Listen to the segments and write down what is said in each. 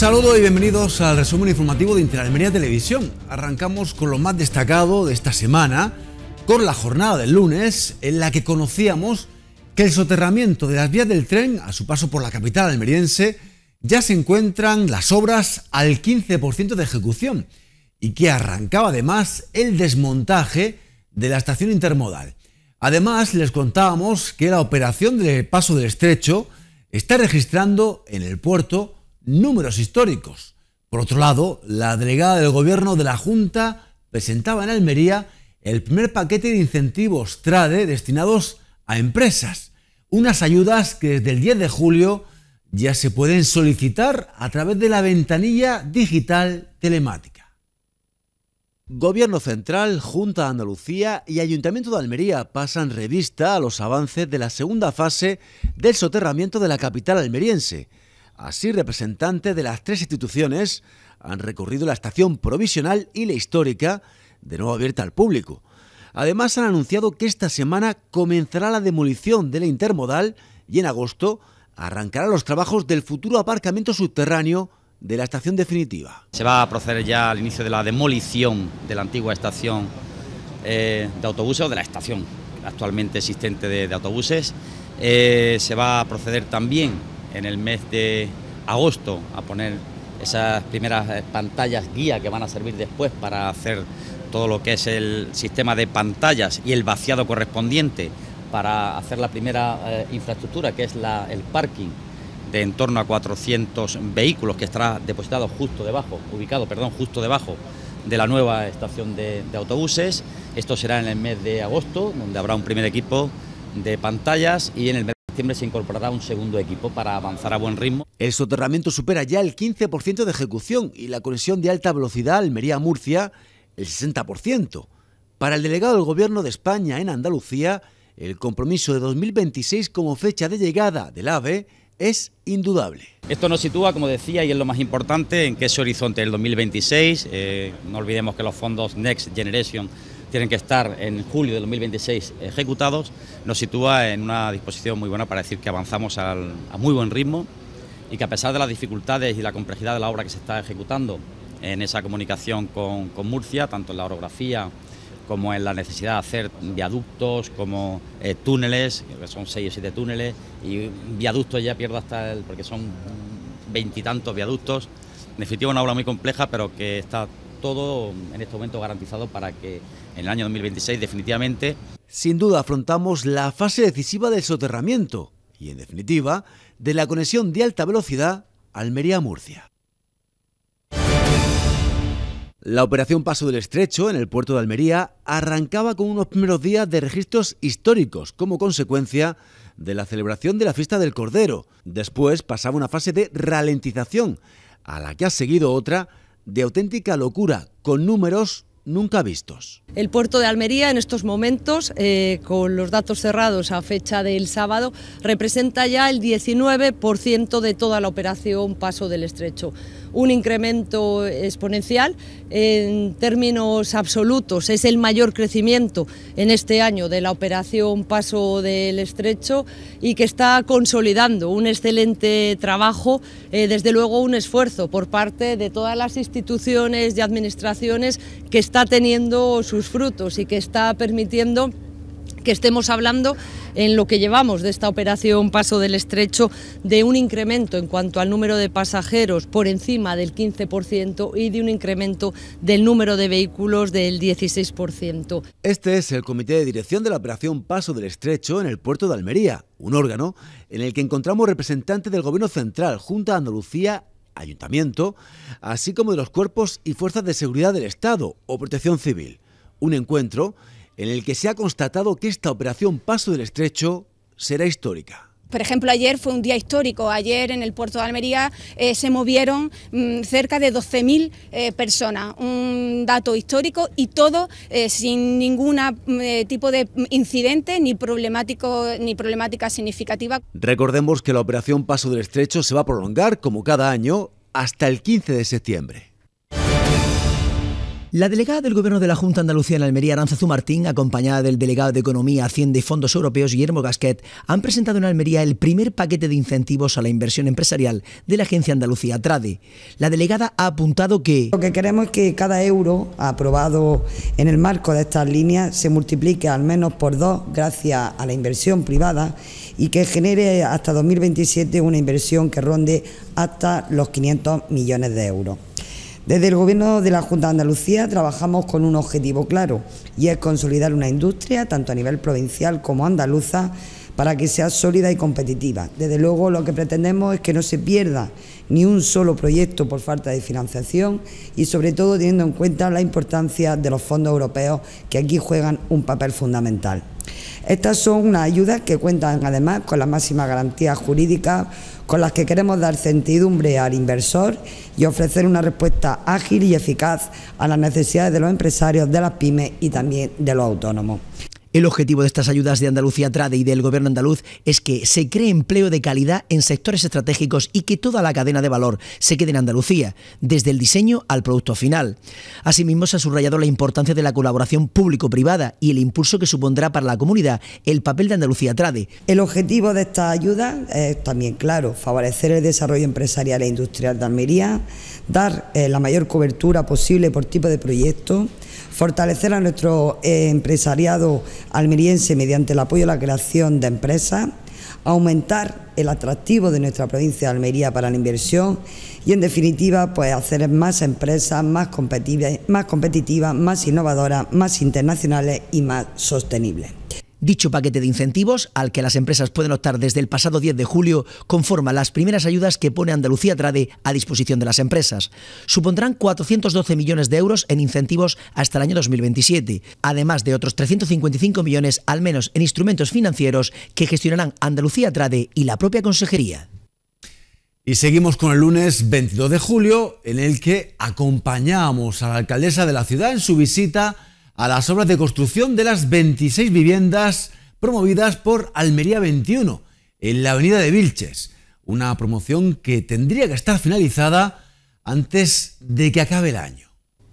saludo y bienvenidos al resumen informativo de Interalmería Televisión. Arrancamos con lo más destacado de esta semana, con la jornada del lunes, en la que conocíamos que el soterramiento de las vías del tren a su paso por la capital almeriense ya se encuentran las obras al 15% de ejecución y que arrancaba además el desmontaje de la estación intermodal. Además, les contábamos que la operación de paso del estrecho está registrando en el puerto números históricos. Por otro lado, la delegada del gobierno de la Junta presentaba en Almería el primer paquete de incentivos TRADE destinados a empresas, unas ayudas que desde el 10 de julio ya se pueden solicitar a través de la ventanilla digital telemática. Gobierno Central, Junta de Andalucía y Ayuntamiento de Almería pasan revista a los avances de la segunda fase del soterramiento de la capital almeriense Así, representantes de las tres instituciones han recorrido la estación provisional y la histórica, de nuevo abierta al público. Además, han anunciado que esta semana comenzará la demolición de la intermodal y en agosto arrancará los trabajos del futuro aparcamiento subterráneo de la estación definitiva. Se va a proceder ya al inicio de la demolición de la antigua estación eh, de autobuses o de la estación actualmente existente de, autobuses. Eh, se va a proceder también en el mes de agosto a poner esas primeras eh, pantallas guía que van a servir después para hacer todo lo que es el sistema de pantallas y el vaciado correspondiente para hacer la primera eh, infraestructura que es el parking de en torno a 400 vehículos que estará depositado justo debajo, ubicado, perdón, justo debajo de la nueva estación de, autobuses. Esto será en el mes de agosto, donde habrá un primer equipo de pantallas y en el mes se incorporará un segundo equipo para avanzar a buen ritmo. El soterramiento supera ya el 15% de ejecución y la conexión de alta velocidad Almería-Murcia el 60%. Para el delegado del Gobierno de España en Andalucía, el compromiso de 2026 como fecha de llegada del AVE es indudable. Esto nos sitúa, como decía, y es lo más importante, en que ese horizonte del 2026, eh, no olvidemos que los fondos Next Generation tienen que estar en julio de 2026 ejecutados, nos sitúa en una disposición muy buena para decir que avanzamos a muy buen ritmo y que a pesar de las dificultades y la complejidad de la obra que se está ejecutando en esa comunicación con, Murcia, tanto en la orografía como en la necesidad de hacer viaductos, como eh, túneles, que son seis o siete túneles, y viaductos ya pierdo hasta el, porque son veintitantos viaductos. En definitiva, una obra muy compleja, pero que está todo en este momento garantizado para que en el año 2026 definitivamente... Sin duda afrontamos la fase decisiva del soterramiento y en definitiva de la conexión de alta velocidad Almería-Murcia. La operación Paso del Estrecho en el puerto de Almería arrancaba con unos primeros días de registros históricos como consecuencia de la celebración de la fiesta del Cordero. Después pasaba una fase de ralentización, a la que ha seguido otra de auténtica locura, con números nunca vistos. El puerto de Almería en estos momentos, eh, con los datos cerrados a fecha del sábado, representa ya el 19% de toda la operación Paso del Estrecho un incremento exponencial. En términos absolutos, es el mayor crecimiento en este año de la operación Paso del Estrecho y que está consolidando un excelente trabajo, eh, desde luego un esfuerzo por parte de todas las instituciones y administraciones que está teniendo sus frutos y que está permitiendo que estemos hablando en lo que llevamos de esta operación Paso del Estrecho de un incremento en cuanto al número de pasajeros por encima del 15% y de un incremento del número de vehículos del 16%. Este es el comité de dirección de la operación Paso del Estrecho en el puerto de Almería, un órgano en el que encontramos representantes del Gobierno Central, Junta de Andalucía, Ayuntamiento, así como de los cuerpos y fuerzas de seguridad del Estado o Protección Civil. Un encuentro en el que se ha constatado que esta operación Paso del Estrecho será histórica. Por ejemplo, ayer fue un día histórico. Ayer en el puerto de Almería eh, se movieron mm, cerca de 12.000 eh, personas, un dato histórico y todo eh, sin ningún tipo de incidente ni, problemático, ni problemática significativa. Recordemos que la operación Paso del Estrecho se va a prolongar, como cada año, hasta el 15 de septiembre. La delegada del Gobierno de la Junta Andalucía en Almería, Aranzazu Martín, acompañada del delegado de Economía, Hacienda y Fondos Europeos, Guillermo Gasquet, han presentado en Almería el primer paquete de incentivos a la inversión empresarial de la Agencia Andalucía, TRADE. La delegada ha apuntado que... Lo que queremos es que cada euro aprobado en el marco de estas líneas se multiplique al menos por dos gracias a la inversión privada y que genere hasta 2027 una inversión que ronde hasta los 500 millones de euros. Desde el Gobierno de la Junta de Andalucía trabajamos con un objetivo claro y es consolidar una industria, tanto a nivel provincial como andaluza, para que sea sólida y competitiva. Desde luego lo que pretendemos es que no se pierda ni un solo proyecto por falta de financiación y sobre todo teniendo en cuenta la importancia de los fondos europeos que aquí juegan un papel fundamental. Estas son unas ayudas que cuentan además con la máxima garantía jurídica, con las que queremos dar certidumbre al inversor y ofrecer una respuesta ágil y eficaz a las necesidades de los empresarios, de las pymes y también de los autónomos. El objetivo de estas ayudas de Andalucía Trade y del Gobierno andaluz es que se cree empleo de calidad en sectores estratégicos y que toda la cadena de valor se quede en Andalucía, desde el diseño al producto final. Asimismo, se ha subrayado la importancia de la colaboración público-privada y el impulso que supondrá para la comunidad el papel de Andalucía Trade. El objetivo de estas ayudas es también claro, favorecer el desarrollo empresarial e industrial de Almería, dar eh, la mayor cobertura posible por tipo de proyecto, fortalecer a nuestro eh, empresariado almeriense mediante el apoyo a la creación de empresas, aumentar el atractivo de nuestra provincia de Almería para la inversión y en definitiva pues hacer más empresas más competitivas, más competitivas, más innovadoras, más internacionales y más sostenibles. Dicho paquete de incentivos, al que las empresas pueden optar desde el pasado 10 de julio, conforma las primeras ayudas que pone Andalucía Trade a disposición de las empresas. Supondrán 412 millones de euros en incentivos hasta el año 2027, además de otros 355 millones al menos en instrumentos financieros que gestionarán Andalucía Trade y la propia Consejería. Y seguimos con el lunes 22 de julio, en el que acompañamos a la alcaldesa de la ciudad en su visita a las obras de construcción de las 26 viviendas promovidas por Almería 21 en la avenida de Vilches, una promoción que tendría que estar finalizada antes de que acabe el año.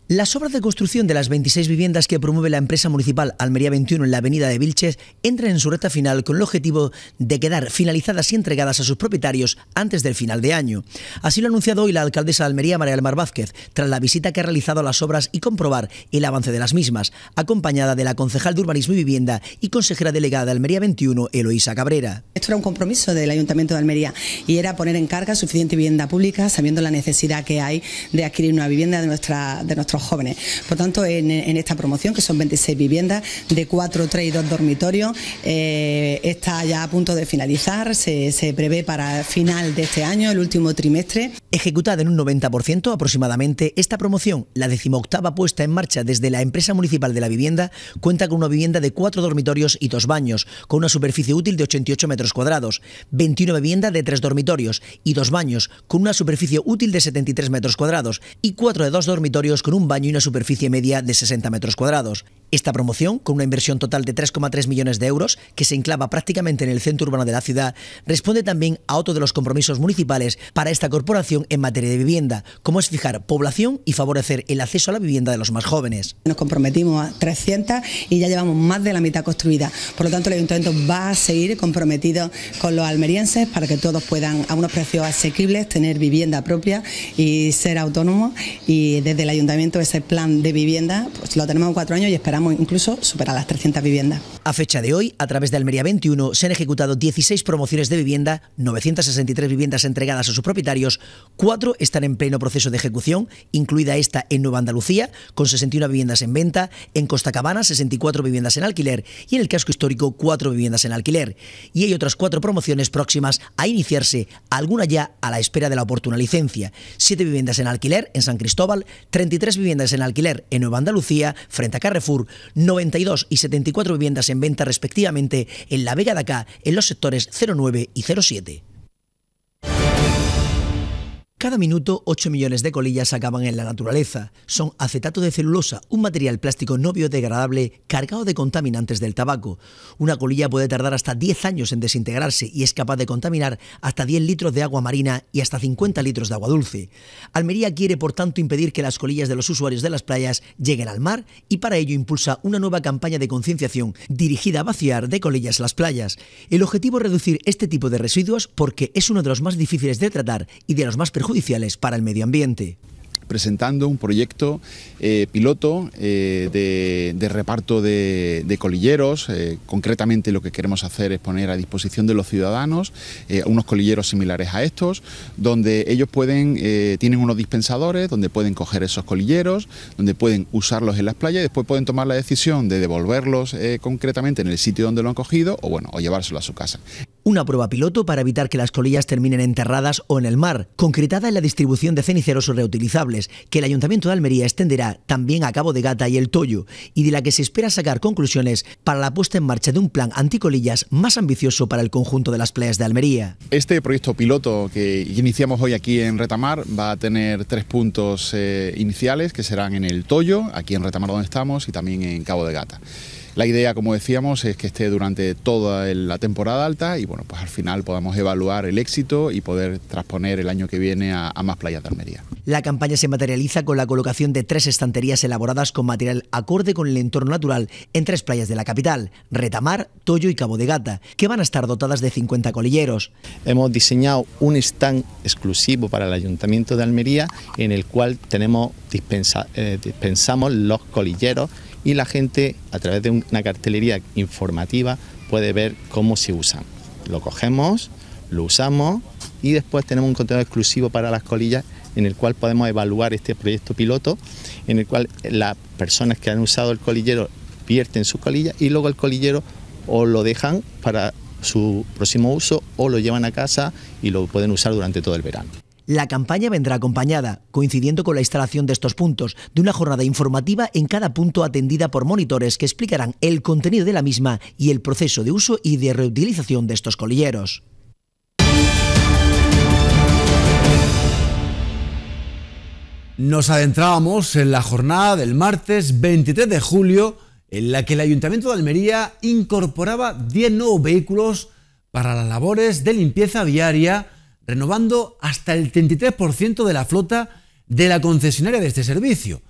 Las obras de construcción de las 26 viviendas que promueve la empresa municipal Almería 21 en la avenida de Vilches entran en su recta final con el objetivo de quedar finalizadas y entregadas a sus propietarios antes del final de año. Así lo ha anunciado hoy la alcaldesa de Almería, María Almar Vázquez, tras la visita que ha realizado a las obras y comprobar el avance de las mismas, acompañada de la concejal de Urbanismo y Vivienda y consejera delegada de Almería 21, Eloísa Cabrera. Esto era un compromiso del Ayuntamiento de Almería y era poner en carga suficiente vivienda pública, sabiendo la necesidad que hay de adquirir una vivienda de nuestra de jóvenes. Por tanto, en, esta promoción, que son 26 viviendas de 4, 3 y 2 dormitorios, eh, está ya a punto de finalizar, se, prevé para final de este año, el último trimestre. Ejecutada en un 90% aproximadamente, esta promoción, la decimoctava puesta en marcha desde la empresa municipal de la vivienda, cuenta con una vivienda de 4 dormitorios y 2 baños, con una superficie útil de 88 metros cuadrados, 21 viviendas de 3 dormitorios y 2 baños, con una superficie útil de 73 metros cuadrados y 4 de 2 dormitorios con un baño y una superficie media de 60 metros cuadrados. Esta promoción, con una inversión total de 3,3 millones de euros, que se enclava prácticamente en el centro urbano de la ciudad, responde también a otro de los compromisos municipales para esta corporación en materia de vivienda, como es fijar población y favorecer el acceso a la vivienda de los más jóvenes. Nos comprometimos a 300 y ya llevamos más de la mitad construida. Por lo tanto, el ayuntamiento va a seguir comprometido con los almerienses para que todos puedan, a unos precios asequibles, tener vivienda propia y ser autónomos. Y desde el ayuntamiento ese plan de vivienda, pues lo tenemos en cuatro años y esperamos incluso superar las 300 viviendas. A fecha de hoy, a través de Almería 21, se han ejecutado 16 promociones de vivienda, 963 viviendas entregadas a sus propietarios, cuatro están en pleno proceso de ejecución, incluida esta en Nueva Andalucía, con 61 viviendas en venta, en Costa Cabana 64 viviendas en alquiler y en el casco histórico cuatro viviendas en alquiler. Y hay otras cuatro promociones próximas a iniciarse, alguna ya a la espera de la oportuna licencia. Siete viviendas en alquiler en San Cristóbal, 33 viviendas viviendas en alquiler en Nueva Andalucía, frente a Carrefour, 92 y 74 viviendas en venta respectivamente en La Vega de Acá, en los sectores 09 y 07. Cada minuto, 8 millones de colillas acaban en la naturaleza. Son acetato de celulosa, un material plástico no biodegradable cargado de contaminantes del tabaco. Una colilla puede tardar hasta 10 años en desintegrarse y es capaz de contaminar hasta 10 litros de agua marina y hasta 50 litros de agua dulce. Almería quiere, por tanto, impedir que las colillas de los usuarios de las playas lleguen al mar y para ello impulsa una nueva campaña de concienciación dirigida a vaciar de colillas las playas. El objetivo es reducir este tipo de residuos porque es uno de los más difíciles de tratar y de los más ...judiciales para el medio ambiente presentando un proyecto eh, piloto eh, de, reparto de, colilleros. Eh, concretamente lo que queremos hacer es poner a disposición de los ciudadanos unos colilleros similares a estos, donde ellos pueden, tienen unos dispensadores, donde pueden coger esos colilleros, donde pueden usarlos en las playas y después pueden tomar la decisión de devolverlos concretamente en el sitio donde lo han cogido o bueno, o llevárselo a su casa una prueba piloto para evitar que las colillas terminen enterradas o en el mar, concretada en la distribución de ceniceros reutilizables, que el Ayuntamiento de Almería extenderá también a Cabo de Gata y el Toyo, y de la que se espera sacar conclusiones para la puesta en marcha de un plan anticolillas más ambicioso para el conjunto de las playas de Almería. Este proyecto piloto que iniciamos hoy aquí en Retamar va a tener tres puntos eh, iniciales, que serán en el Toyo, aquí en Retamar donde estamos, y también en Cabo de Gata. La idea, como decíamos, es que esté durante toda la temporada alta y bueno, pues al final podamos evaluar el éxito y poder transponer el año que viene a, más playas de Almería. La campaña se materializa con la colocación de tres estanterías elaboradas con material acorde con el entorno natural en tres playas de la capital, Retamar, Toyo y Cabo de Gata, que van a estar dotadas de 50 colilleros. Hemos diseñado un stand exclusivo para el Ayuntamiento de Almería en el cual tenemos eh, dispensamos los colilleros y la gente a través de una cartelería informativa puede ver cómo se usan. Lo cogemos, lo usamos y después tenemos un contenido exclusivo para las colillas en el cual podemos evaluar este proyecto piloto, en el cual las personas que han usado el colillero vierten sus colillas y luego el colillero o lo dejan para su próximo uso o lo llevan a casa y lo pueden usar durante todo el verano. La campaña vendrá acompañada, coincidiendo con la instalación de estos puntos, de una jornada informativa en cada punto atendida por monitores que explicarán el contenido de la misma y el proceso de uso y de reutilización de estos colilleros. Nos adentrábamos en la jornada del martes 23 de julio, en la que el Ayuntamiento de Almería incorporaba 10 nuevos vehículos para las labores de limpieza viaria renovando hasta el 33% de la flota de la concesionaria de este servicio.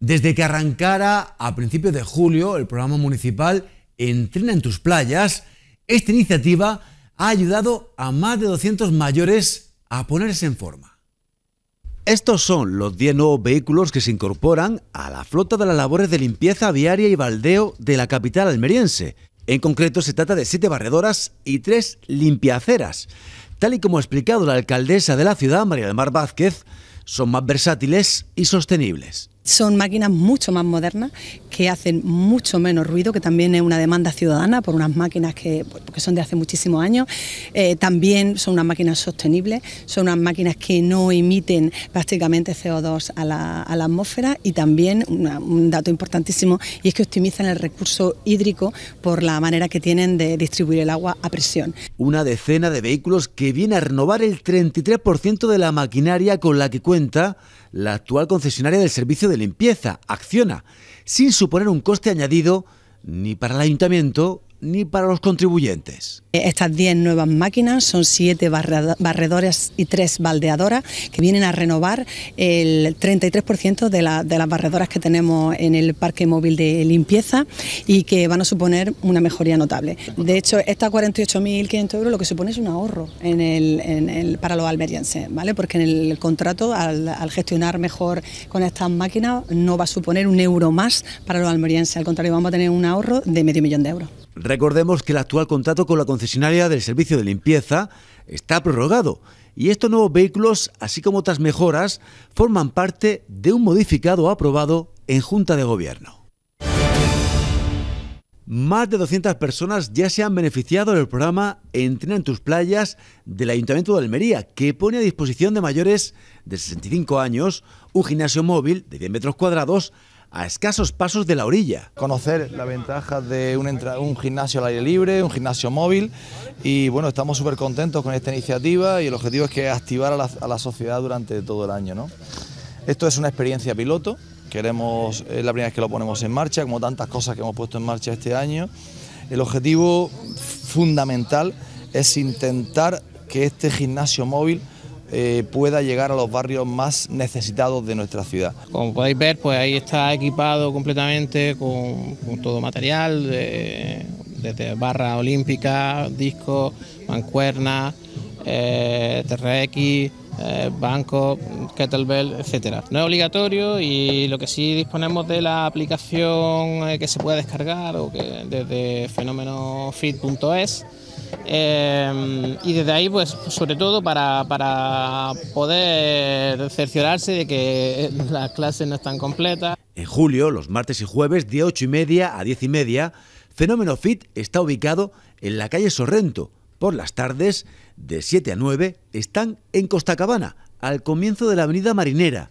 Desde que arrancara a principios de julio el programa municipal Entrena en tus playas, esta iniciativa ha ayudado a más de 200 mayores a ponerse en forma. Estos son los 10 nuevos vehículos que se incorporan a la flota de las labores de limpieza viaria y baldeo de la capital almeriense. En concreto se trata de 7 barredoras y 3 limpiaceras. Tal y como ha explicado la alcaldesa de la ciudad, María del Mar Vázquez, son más versátiles y sostenibles. Son máquinas mucho más modernas que hacen mucho menos ruido, que también es una demanda ciudadana por unas máquinas que pues, porque son de hace muchísimos años. Eh, también son unas máquinas sostenibles, son unas máquinas que no emiten prácticamente CO2 a la, atmósfera y también un dato importantísimo y es que optimizan el recurso hídrico por la manera que tienen de distribuir el agua a presión. Una decena de vehículos que viene a renovar el 33% de la maquinaria con la que cuenta la actual concesionaria del servicio de limpieza, Acciona, sin suponer un coste añadido ni para el ayuntamiento ni para los contribuyentes. Eh, estas 10 nuevas máquinas son 7 barredoras y 3 baldeadoras que vienen a renovar el 33% de, las barredoras que tenemos en el parque móvil de limpieza y que van a suponer una mejoría notable. De hecho, estas 48.500 euros lo que supone es un ahorro para los almerienses, ¿vale? porque en el contrato, al, gestionar mejor con estas máquinas, no va a suponer un euro más para los almerienses, al contrario, vamos a tener un ahorro de medio millón de euros. Recordemos que el actual contrato con la concesionaria del servicio de limpieza está prorrogado y estos nuevos vehículos, así como otras mejoras, forman parte de un modificado aprobado en Junta de Gobierno. Más de 200 personas ya se han beneficiado del programa Entrena en tus playas del Ayuntamiento de Almería, que pone a disposición de mayores de 65 años un gimnasio móvil de 10 metros cuadrados a escasos pasos de la orilla. Conocer la ventaja de un, gimnasio al aire libre, un gimnasio móvil y bueno, estamos súper contentos con esta iniciativa y el objetivo es que activar a la, sociedad durante todo el año. ¿no? Esto es una experiencia piloto, queremos, es la primera vez que lo ponemos en marcha, como tantas cosas que hemos puesto en marcha este año. El objetivo fundamental es intentar que este gimnasio móvil eh, pueda llegar a los barrios más necesitados de nuestra ciudad. Como podéis ver, pues ahí está equipado completamente con, todo material, de, desde barra olímpica, discos, mancuernas, eh, TRX. Eh, bancos, kettlebell, etcétera. No es obligatorio y lo que sí disponemos de la aplicación eh, que se puede descargar o que desde fenomenofit.es eh, y desde ahí, pues sobre todo para, para, poder cerciorarse de que las clases no están completas. En julio, los martes y jueves, de 8 y media a 10 y media, Fenómeno Fit está ubicado en la calle Sorrento. Por las tardes, de 7 a 9, están en Costacabana, al comienzo de la avenida Marinera.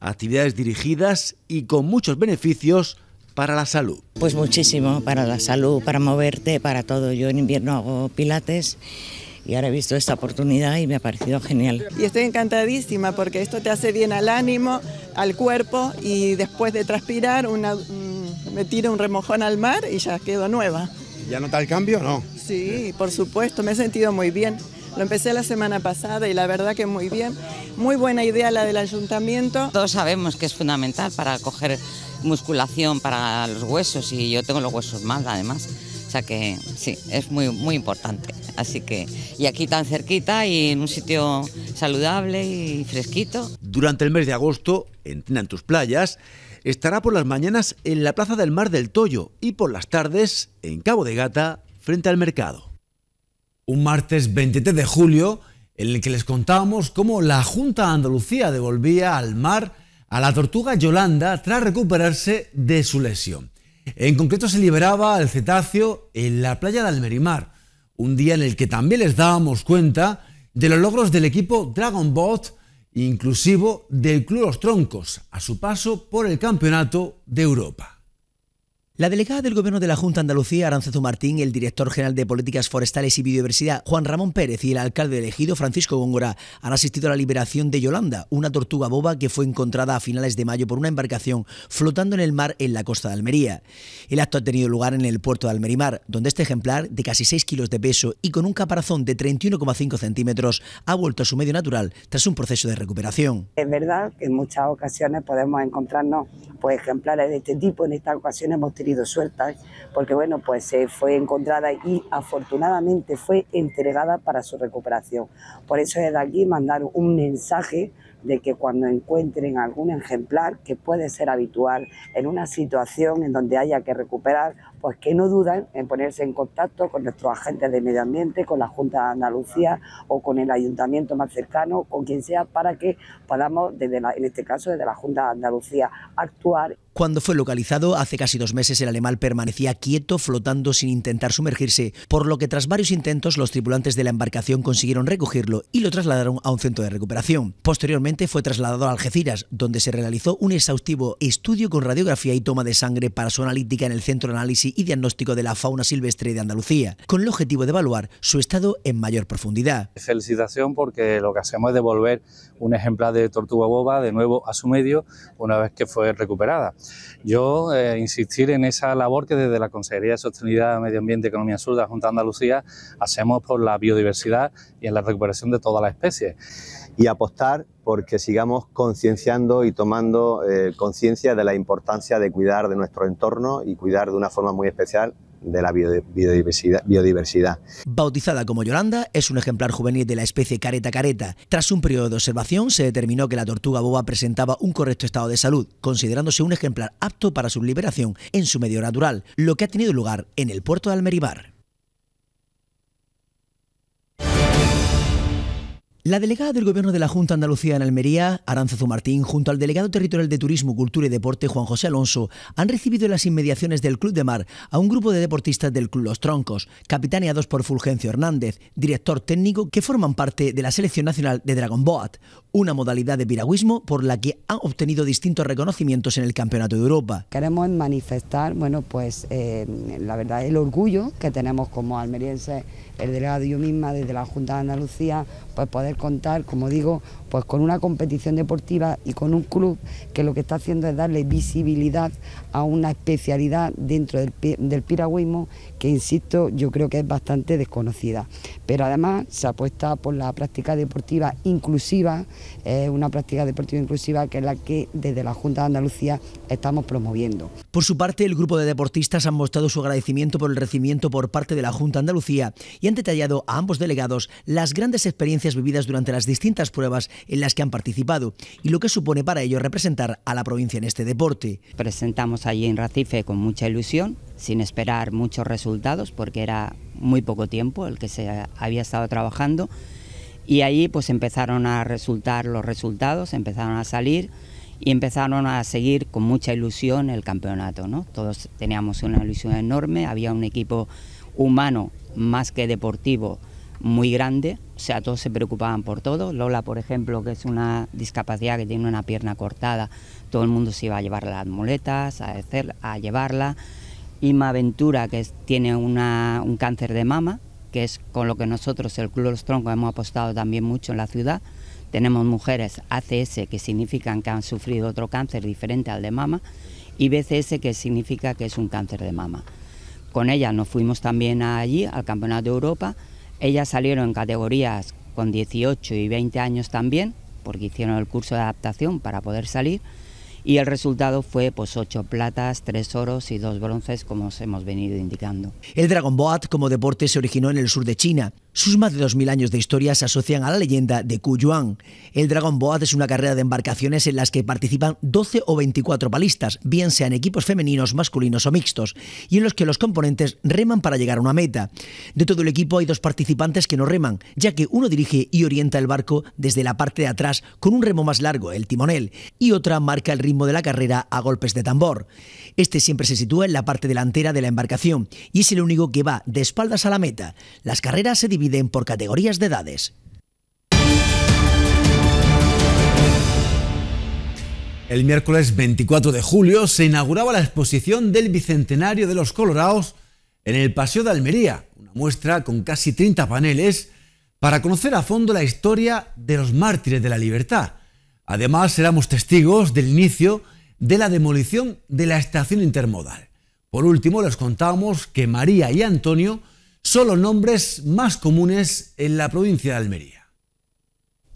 Actividades dirigidas y con muchos beneficios para la salud? Pues muchísimo, para la salud, para moverte, para todo. Yo en invierno hago pilates y ahora he visto esta oportunidad y me ha parecido genial. Y estoy encantadísima porque esto te hace bien al ánimo, al cuerpo y después de transpirar mm, me tiro un remojón al mar y ya quedo nueva. ¿Ya nota el cambio no? Sí, por supuesto, me he sentido muy bien. Lo empecé la semana pasada y la verdad que muy bien. Muy buena idea la del ayuntamiento. Todos sabemos que es fundamental para coger musculación para los huesos y yo tengo los huesos mal además. O sea que sí, es muy, muy importante. Así que, y aquí tan cerquita y en un sitio saludable y fresquito. Durante el mes de agosto, en Tina en tus playas, estará por las mañanas en la Plaza del Mar del Toyo y por las tardes en Cabo de Gata, frente al mercado. Un martes 23 de julio, en el que les contábamos cómo la Junta de Andalucía devolvía al mar a la tortuga Yolanda tras recuperarse de su lesión. En concreto se liberaba al cetáceo en la playa de Almerimar, un día en el que también les dábamos cuenta de los logros del equipo Dragon Boat, inclusivo del Club Los Troncos, a su paso por el Campeonato de Europa. La delegada del Gobierno de la Junta Andalucía, Aranzazu Martín, el director general de Políticas Forestales y Biodiversidad, Juan Ramón Pérez, y el alcalde elegido, Francisco Góngora, han asistido a la liberación de Yolanda, una tortuga boba que fue encontrada a finales de mayo por una embarcación flotando en el mar en la costa de Almería. El acto ha tenido lugar en el puerto de Almerimar, donde este ejemplar, de casi 6 kilos de peso y con un caparazón de 31,5 centímetros, ha vuelto a su medio natural tras un proceso de recuperación. Es verdad que en muchas ocasiones podemos encontrarnos pues, ejemplares de este tipo, en estas suelta sueltas, porque bueno, pues se eh, fue encontrada y afortunadamente fue entregada para su recuperación. Por eso es de aquí mandar un mensaje de que cuando encuentren algún ejemplar que puede ser habitual en una situación en donde haya que recuperar, pues que no dudan en ponerse en contacto con nuestros agentes de medio ambiente, con la Junta de Andalucía o con el ayuntamiento más cercano, con quien sea, para que podamos, desde en este caso desde la Junta de Andalucía, actuar. Cuando fue localizado, hace casi dos meses, el animal permanecía quieto, flotando sin intentar sumergirse, por lo que tras varios intentos los tripulantes de la embarcación consiguieron recogerlo y lo trasladaron a un centro de recuperación. Posteriormente, fue trasladado a Algeciras, donde se realizó un exhaustivo estudio con radiografía y toma de sangre para su analítica en el Centro de Análisis y Diagnóstico de la Fauna Silvestre de Andalucía, con el objetivo de evaluar su estado en mayor profundidad. Felicitación porque lo que hacemos es devolver un ejemplar de tortuga boba de nuevo a su medio una vez que fue recuperada. Yo eh, insistir en esa labor que desde la Consejería de Sostenibilidad, Medio Ambiente y Economía Sur de la Junta de Andalucía hacemos por la biodiversidad y en la recuperación de todas las especies y apostar porque sigamos concienciando y tomando eh, conciencia de la importancia de cuidar de nuestro entorno y cuidar de una forma muy especial de la biodiversidad, biodiversidad. Bautizada como Yolanda, es un ejemplar juvenil de la especie careta careta. Tras un periodo de observación, se determinó que la tortuga boba presentaba un correcto estado de salud, considerándose un ejemplar apto para su liberación en su medio natural, lo que ha tenido lugar en el puerto de Almeribar. La delegada del Gobierno de la Junta Andalucía en Almería, Aranzazu Martín, junto al delegado territorial de Turismo, Cultura y Deporte, Juan José Alonso, han recibido en las inmediaciones del Club de Mar a un grupo de deportistas del Club Los Troncos, capitaneados por Fulgencio Hernández, director técnico, que forman parte de la Selección Nacional de Dragon Boat, una modalidad de piragüismo por la que han obtenido distintos reconocimientos en el Campeonato de Europa. Queremos manifestar, bueno, pues eh, la verdad, el orgullo que tenemos como almerienses el delegado y yo misma desde la Junta de Andalucía, pues poder contar, como digo, pues con una competición deportiva y con un club que lo que está haciendo es darle visibilidad a una especialidad dentro del, piragüismo que, insisto, yo creo que es bastante desconocida. Pero además se apuesta por la práctica deportiva inclusiva, una práctica deportiva inclusiva que es la que desde la Junta de Andalucía estamos promoviendo. Por su parte, el grupo de deportistas han mostrado su agradecimiento por el recibimiento por parte de la Junta de Andalucía y han detallado a ambos delegados las grandes experiencias vividas durante las distintas pruebas en las que han participado y lo que supone para ellos representar a la provincia en este deporte. Presentamos allí en Recife con mucha ilusión, sin esperar muchos resultados porque era muy poco tiempo el que se había estado trabajando y ahí pues empezaron a resultar los resultados, empezaron a salir y empezaron a seguir con mucha ilusión el campeonato, ¿no? Todos teníamos una ilusión enorme, había un equipo humano más que deportivo muy grande, o sea, todos se preocupaban por todo. Lola, por ejemplo, que es una discapacidad que tiene una pierna cortada, todo el mundo se iba a llevar las muletas, a, a llevarla. Ima Ventura, que tiene un cáncer de mama, que es con lo que nosotros, el Club de los Troncos, hemos apostado también mucho en la ciudad. Tenemos mujeres ACS, que significan que han sufrido otro cáncer diferente al de mama, y BCS, que significa que es un cáncer de mama. Con ellas nos fuimos también allí, al Campeonato de Europa, ellas salieron en categorías con 18 y 20 años también, porque hicieron el curso de adaptación para poder salir, y el resultado fue pues ocho platas, tres oros y dos bronces, como os hemos venido indicando. El Dragon Boat como deporte se originó en el sur de China. Sus más de 2.000 años de historia se asocian a la leyenda de Yuan. El Dragon Boat es una carrera de embarcaciones en las que participan 12 o 24 palistas, bien sean equipos femeninos, masculinos o mixtos, y en los que los componentes reman para llegar a una meta. De todo el equipo hay dos participantes que no reman, ya que uno dirige y orienta el barco desde la parte de atrás con un remo más largo, el timonel, y otra marca el ritmo de la carrera a golpes de tambor. Este siempre se sitúa en la parte delantera de la embarcación y es el único que va de espaldas a la meta. Las carreras se dividen por categorías de edades. El miércoles 24 de julio se inauguraba la exposición del Bicentenario de los Colorados en el Paseo de Almería, una muestra con casi 30 paneles para conocer a fondo la historia de los mártires de la libertad. Además, éramos testigos del inicio de la demolición de la estación intermodal. Por último, les contamos que María y Antonio son los nombres más comunes en la provincia de Almería.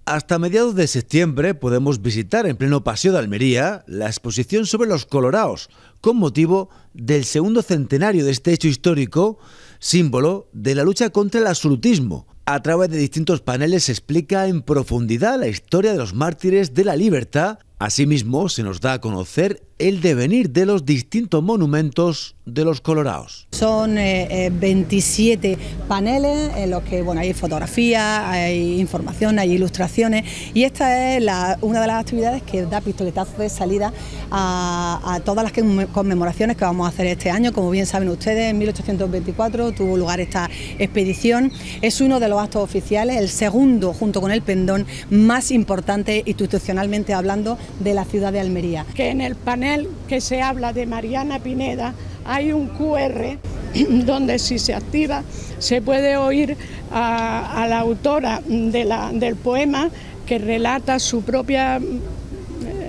Hasta mediados de septiembre podemos visitar en pleno Paseo de Almería la exposición sobre los coloraos, con motivo del segundo centenario de este hecho histórico, símbolo de la lucha contra el absolutismo. A través de distintos paneles se explica en profundidad la historia de los mártires de la libertad Asimismo, se nos da a conocer el devenir de los distintos monumentos de los colorados. Son 27 eh, eh, paneles en los que bueno, hay fotografías, hay información, hay ilustraciones y esta es una de las actividades que da pistoletazo de salida a, a todas las conmemoraciones que vamos a hacer este año. Como bien saben ustedes, en 1824 tuvo lugar esta expedición. Es uno de los actos oficiales, el segundo junto con el pendón más importante institucionalmente hablando de la ciudad de Almería. Que en el panel el que se habla de Mariana Pineda hay un QR donde si se activa se puede oír a, la autora de la, del poema que relata su propia mm,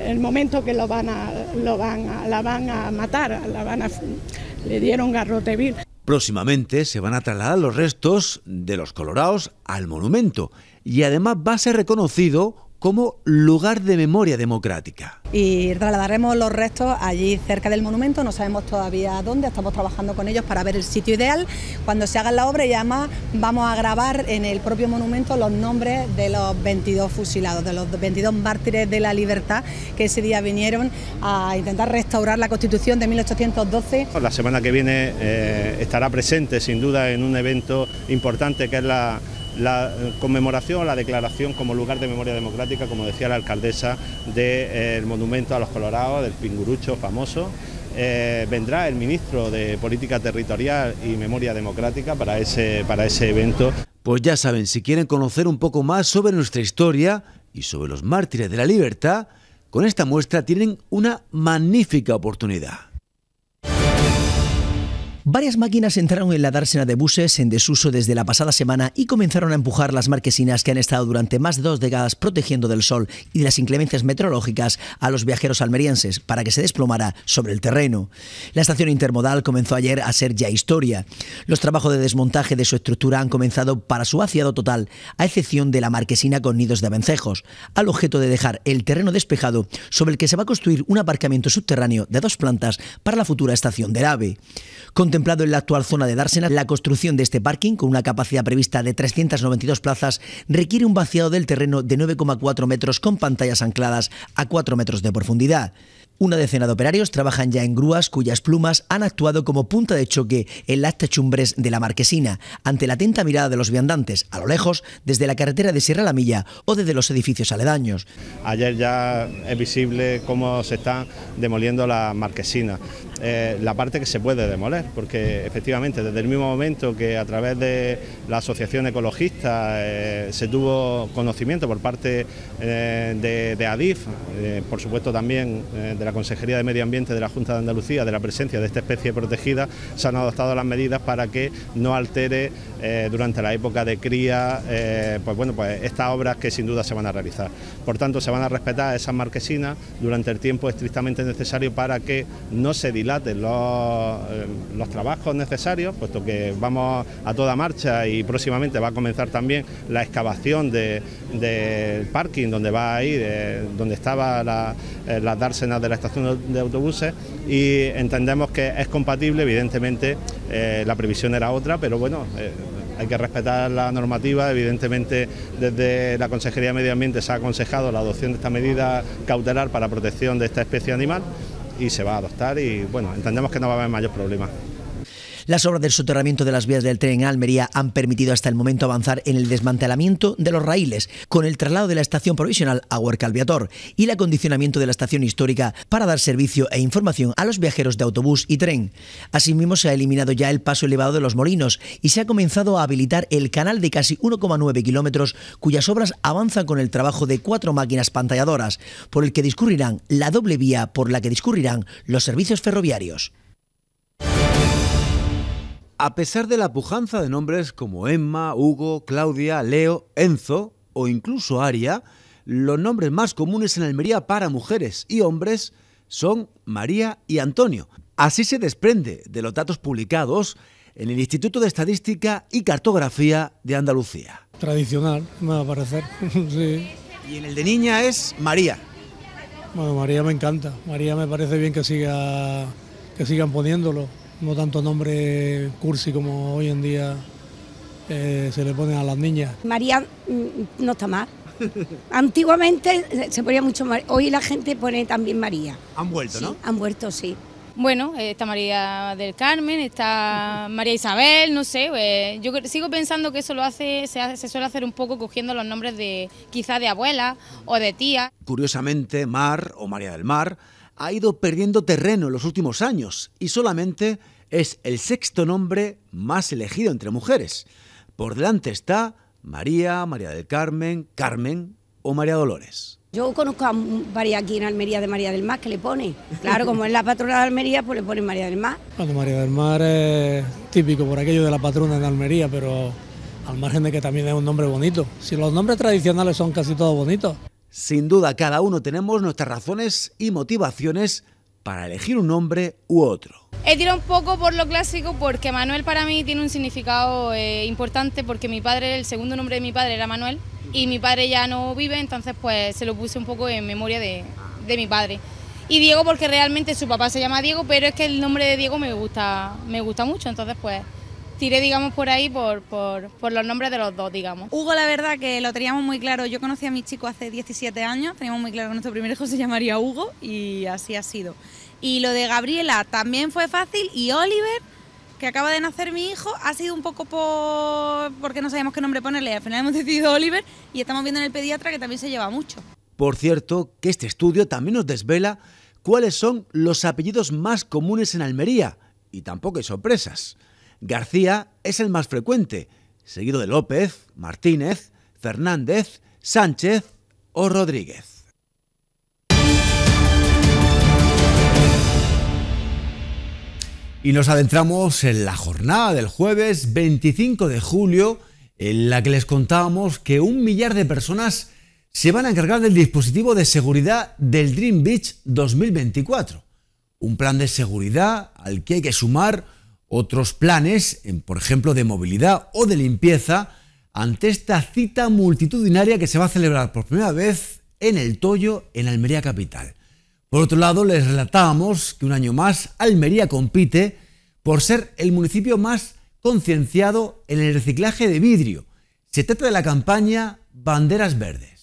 el momento que lo van a, lo van a, la van a matar, la van le dieron garrote Próximamente se van a trasladar los restos de los colorados al monumento y además va a ser reconocido como lugar de memoria democrática. Y trasladaremos los restos allí cerca del monumento, no sabemos todavía dónde, estamos trabajando con ellos para ver el sitio ideal. Cuando se haga la obra y además vamos a grabar en el propio monumento los nombres de los 22 fusilados, de los 22 mártires de la libertad que ese día vinieron a intentar restaurar la Constitución de 1812. La semana que viene eh, estará presente sin duda en un evento importante que es la la eh, conmemoración, la declaración como lugar de memoria democrática, como decía la alcaldesa, del eh, monumento a los colorados, del pingurucho famoso. Eh, vendrá el ministro de Política Territorial y Memoria Democrática para para ese evento. Pues ya saben, si quieren conocer un poco más sobre nuestra historia y sobre los mártires de la libertad, con esta muestra tienen una magnífica oportunidad. Varias máquinas entraron en la dársena de buses en desuso desde la pasada semana y comenzaron a empujar las marquesinas que han estado durante más de dos décadas protegiendo del sol y de las inclemencias meteorológicas a los viajeros almerienses para que se desplomara sobre el terreno. La estación intermodal comenzó ayer a ser ya historia. Los trabajos de desmontaje de su estructura han comenzado para su vaciado total, a excepción de la marquesina con nidos de vencejos, al objeto de dejar el terreno despejado sobre el que se va a construir un aparcamiento subterráneo de dos plantas para la futura estación del AVE contemplado en la actual zona de Dársena. La construcción de este parking, con una capacidad prevista de 392 plazas, requiere un vaciado del terreno de 9,4 metros con pantallas ancladas a 4 metros de profundidad. Una decena de operarios trabajan ya en grúas cuyas plumas han actuado como punta de choque en las techumbres de la marquesina, ante la atenta mirada de los viandantes, a lo lejos, desde la carretera de Sierra La Milla o desde los edificios aledaños. Ayer ya es visible cómo se está demoliendo la Marquesina... Eh, la parte que se puede demoler, porque efectivamente desde el mismo momento que a través de la asociación ecologista eh, se tuvo conocimiento por parte eh, de, ADIF, por supuesto también la Consejería de Medio Ambiente de la Junta de Andalucía de la presencia de esta especie protegida, se han adoptado las medidas para que no altere eh, durante la época de cría, eh, pues bueno, pues estas obras que sin duda se van a realizar. Por tanto, se van a respetar esas marquesinas durante el tiempo estrictamente necesario para que no se dilaten los, eh, trabajos necesarios, puesto que vamos a toda marcha y próximamente va a comenzar también la excavación del parking donde va a ir, donde estaba la, las dársenas de la estación de autobuses y entendemos que es compatible, evidentemente la previsión era otra, pero bueno, hay que respetar la normativa, evidentemente desde la Consejería de Medio Ambiente se ha aconsejado la adopción de esta medida cautelar para protección de esta especie animal y se va a adoptar y bueno, entendemos que no va a haber mayores problemas. Las obras del soterramiento de las vías del tren en Almería han permitido hasta el momento avanzar en el desmantelamiento de los raíles, con el traslado de la estación provisional a Huerca Alviator y el acondicionamiento de la estación histórica para dar servicio e información a los viajeros de autobús y tren. Asimismo, se ha eliminado ya el paso elevado de los molinos y se ha comenzado a habilitar el canal de casi 1,9 kilómetros, cuyas obras avanzan con el trabajo de cuatro máquinas pantalladoras, por el que discurrirán la doble vía por la que discurrirán los servicios ferroviarios. A pesar de la pujanza de nombres como Emma, Hugo, Claudia, Leo, Enzo o incluso Aria, los nombres más comunes en Almería para mujeres y hombres son María y Antonio. Así se desprende de los datos publicados en el Instituto de Estadística y Cartografía de Andalucía. Tradicional, me va a parecer. Y en el de niña es María. Bueno, María me encanta. María me parece bien que siga que sigan poniéndolo no tanto nombre cursi como hoy en día eh, se le ponen a las niñas. María mm, no está mal. Antiguamente se ponía mucho María, hoy la gente pone también María. Han vuelto, ¿no? Han vuelto, sí. Bueno, eh, está María del Carmen, está María Isabel, no sé, eh, yo sigo pensando que eso lo hace se, suele hacer un poco cogiendo los nombres de quizá de abuela o de tía. Curiosamente, Mar o María del Mar ha ido perdiendo terreno en los últimos años y solamente es el sexto nombre más elegido entre mujeres. Por delante está María, María del Carmen, Carmen o María Dolores. Yo conozco a María aquí en Almería de María del Mar que le pone. Claro, como es la patrona de Almería, pues le pone María del Mar. Bueno, María del Mar es típico por aquello de la patrona en Almería, pero al margen de que también es un nombre bonito. Si los nombres tradicionales son casi todos bonitos. Sin duda, cada uno tenemos nuestras razones y motivaciones para elegir un nombre u otro. He tirado un poco por lo clásico porque Manuel para mí tiene un significado eh, importante porque mi padre, el segundo nombre de mi padre era Manuel y mi padre ya no vive, entonces pues se lo puse un poco en memoria de, de mi padre. Y Diego porque realmente su papá se llama Diego, pero es que el nombre de Diego me gusta, me gusta mucho, entonces pues tiré, digamos, por ahí por, por, por, los nombres de los dos, digamos. Hugo, la verdad que lo teníamos muy claro. Yo conocí a mi chico hace 17 años, teníamos muy claro que nuestro primer hijo se llamaría Hugo y así ha sido. Y lo de Gabriela también fue fácil y Oliver que acaba de nacer mi hijo, ha sido un poco por... porque no sabíamos qué nombre ponerle. Al final hemos decidido Oliver y estamos viendo en el pediatra que también se lleva mucho. Por cierto, que este estudio también nos desvela cuáles son los apellidos más comunes en Almería. Y tampoco hay sorpresas. García es el más frecuente, seguido de López, Martínez, Fernández, Sánchez o Rodríguez. Y nos adentramos en la jornada del jueves 25 de julio, en la que les contábamos que un millar de personas se van a encargar del dispositivo de seguridad del Dream Beach 2024. Un plan de seguridad al que hay que sumar otros planes, por ejemplo, de movilidad o de limpieza, ante esta cita multitudinaria que se va a celebrar por primera vez en el Toyo, en Almería Capital. Por otro lado, les relatábamos que un año más Almería compite por ser el municipio más concienciado en el reciclaje de vidrio. Se trata de la campaña Banderas Verdes.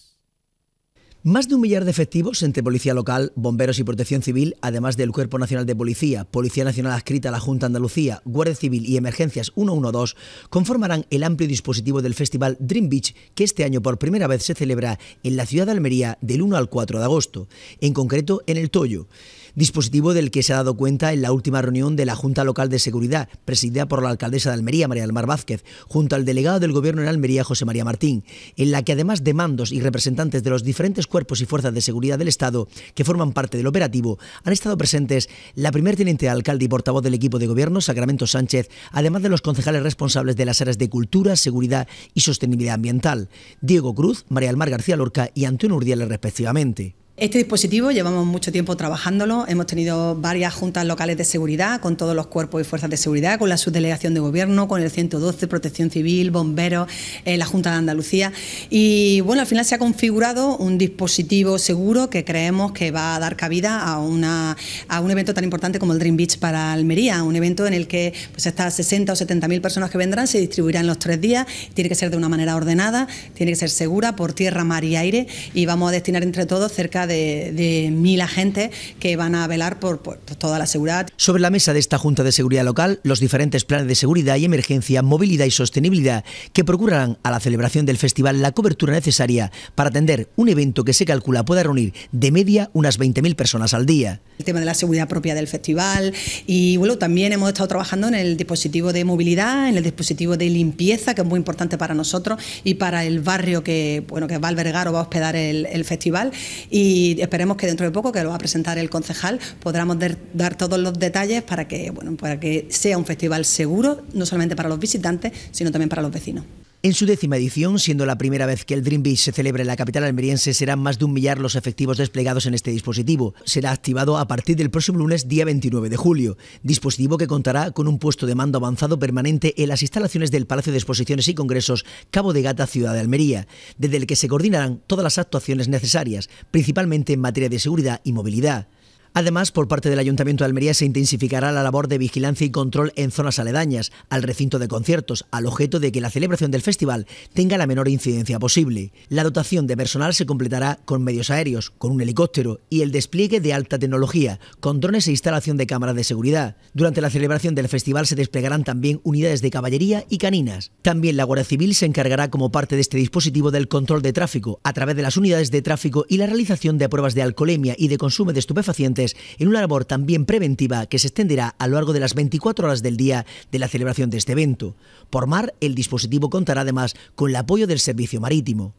Más de un millar de efectivos entre Policía Local, Bomberos y Protección Civil, además del Cuerpo Nacional de Policía, Policía Nacional adscrita a la Junta Andalucía, Guardia Civil y Emergencias 112, conformarán el amplio dispositivo del Festival Dream Beach que este año por primera vez se celebra en la ciudad de Almería del 1 al 4 de agosto, en concreto en el Toyo dispositivo del que se ha dado cuenta en la última reunión de la Junta Local de Seguridad, presidida por la alcaldesa de Almería, María del Vázquez, junto al delegado del Gobierno en Almería, José María Martín, en la que además de mandos y representantes de los diferentes cuerpos y fuerzas de seguridad del Estado que forman parte del operativo, han estado presentes la primer teniente de alcalde y portavoz del equipo de gobierno, Sacramento Sánchez, además de los concejales responsables de las áreas de cultura, seguridad y sostenibilidad ambiental, Diego Cruz, María Almar García Lorca y Antonio Urdiales respectivamente. Este dispositivo llevamos mucho tiempo trabajándolo, hemos tenido varias juntas locales de seguridad con todos los cuerpos y fuerzas de seguridad, con la subdelegación de gobierno, con el 112, protección civil, bomberos, eh, la Junta de Andalucía y bueno, al final se ha configurado un dispositivo seguro que creemos que va a dar cabida a, una, a un evento tan importante como el Dream Beach para Almería, un evento en el que pues estas 60 o 70 mil personas que vendrán se distribuirán en los tres días, tiene que ser de una manera ordenada, tiene que ser segura por tierra, mar y aire y vamos a destinar entre todos cerca de, mil agentes que van a velar por, toda la seguridad. Sobre la mesa de esta Junta de Seguridad Local, los diferentes planes de seguridad y emergencia, movilidad y sostenibilidad que procurarán a la celebración del festival la cobertura necesaria para atender un evento que se calcula pueda reunir de media unas 20.000 personas al día. El tema de la seguridad propia del festival y bueno, también hemos estado trabajando en el dispositivo de movilidad, en el dispositivo de limpieza, que es muy importante para nosotros y para el barrio que, bueno, que va a albergar o va a hospedar el, el festival. Y y esperemos que dentro de poco, que lo va a presentar el concejal, podamos dar todos los detalles para que, bueno, para que sea un festival seguro, no solamente para los visitantes, sino también para los vecinos. En su décima edición, siendo la primera vez que el Dream Beach se celebra en la capital almeriense, serán más de un millar los efectivos desplegados en este dispositivo. Será activado a partir del próximo lunes, día 29 de julio. Dispositivo que contará con un puesto de mando avanzado permanente en las instalaciones del Palacio de Exposiciones y Congresos Cabo de Gata, Ciudad de Almería, desde el que se coordinarán todas las actuaciones necesarias, principalmente en materia de seguridad y movilidad. Además, por parte del Ayuntamiento de Almería se intensificará la labor de vigilancia y control en zonas aledañas al recinto de conciertos, al objeto de que la celebración del festival tenga la menor incidencia posible. La dotación de personal se completará con medios aéreos, con un helicóptero y el despliegue de alta tecnología, con drones e instalación de cámaras de seguridad. Durante la celebración del festival se desplegarán también unidades de caballería y caninas. También la Guardia Civil se encargará como parte de este dispositivo del control de tráfico, a través de las unidades de tráfico y la realización de pruebas de alcoholemia y de consumo de estupefacientes en una labor también preventiva que se extenderá a lo largo de las 24 horas del día de la celebración de este evento. Por mar, el dispositivo contará además con el apoyo del Servicio Marítimo.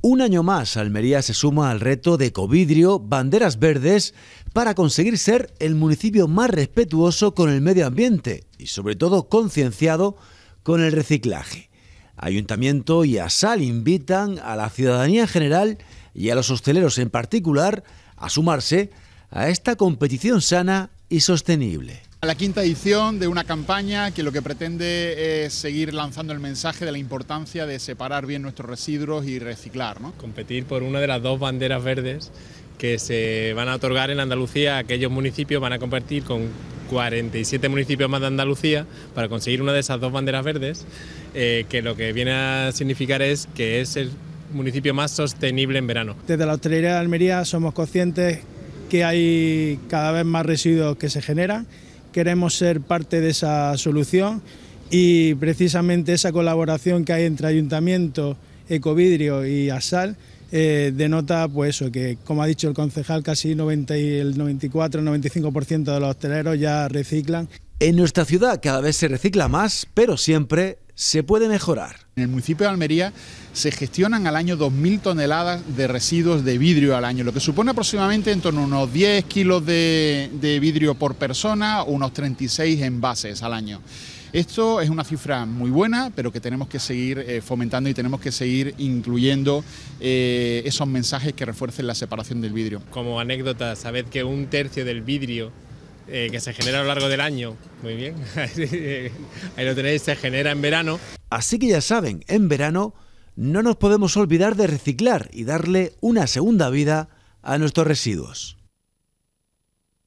Un año más, Almería se suma al reto de Covidrio Banderas Verdes para conseguir ser el municipio más respetuoso con el medio ambiente y sobre todo concienciado con el reciclaje. Ayuntamiento y ASAL invitan a la ciudadanía en general y a los hosteleros en particular a sumarse a esta competición sana y sostenible. La quinta edición de una campaña que lo que pretende es seguir lanzando el mensaje de la importancia de separar bien nuestros residuos y reciclar. ¿no? Competir por una de las dos banderas verdes que se van a otorgar en Andalucía. Aquellos municipios van a competir con 47 municipios más de Andalucía para conseguir una de esas dos banderas verdes, eh, que lo que viene a significar es que es el municipio más sostenible en verano. Desde la hostelería de Almería somos conscientes que hay cada vez más residuos que se generan, queremos ser parte de esa solución y precisamente esa colaboración que hay entre ayuntamiento, Ecovidrio y ASAL eh, denota pues eso, que como ha dicho el concejal, casi el 94, 95% de los hosteleros ya reciclan. En nuestra ciudad cada vez se recicla más, pero siempre se puede mejorar. En el municipio de Almería se gestionan al año 2.000 toneladas de residuos de vidrio al año, lo que supone aproximadamente en torno a unos 10 kilos de, vidrio por persona unos 36 envases al año. Esto es una cifra muy buena, pero que tenemos que seguir eh, fomentando y tenemos que seguir incluyendo eh, esos mensajes que refuercen la separación del vidrio. Como anécdota, sabed que un tercio del vidrio eh, que se genera a lo largo del año. Muy bien, ahí lo tenéis, se genera en verano. Así que ya saben, en verano no nos podemos olvidar de reciclar y darle una segunda vida a nuestros residuos.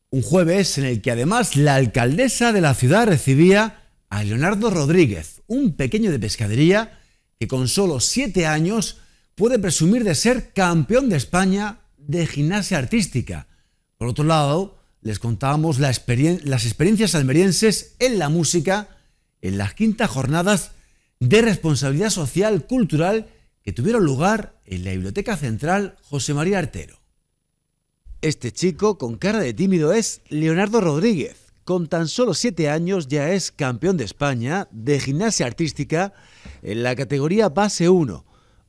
Un jueves en el que además la alcaldesa de la ciudad recibía a Leonardo Rodríguez, un pequeño de pescadería que con solo siete años puede presumir de ser campeón de España de gimnasia artística. Por otro lado, les contábamos las experiencias almerienses en la música en las quintas jornadas de responsabilidad social cultural que tuvieron lugar en la Biblioteca Central José María Artero. Este chico con cara de tímido es Leonardo Rodríguez. Con tan solo siete años ya es campeón de España de gimnasia artística en la categoría base 1.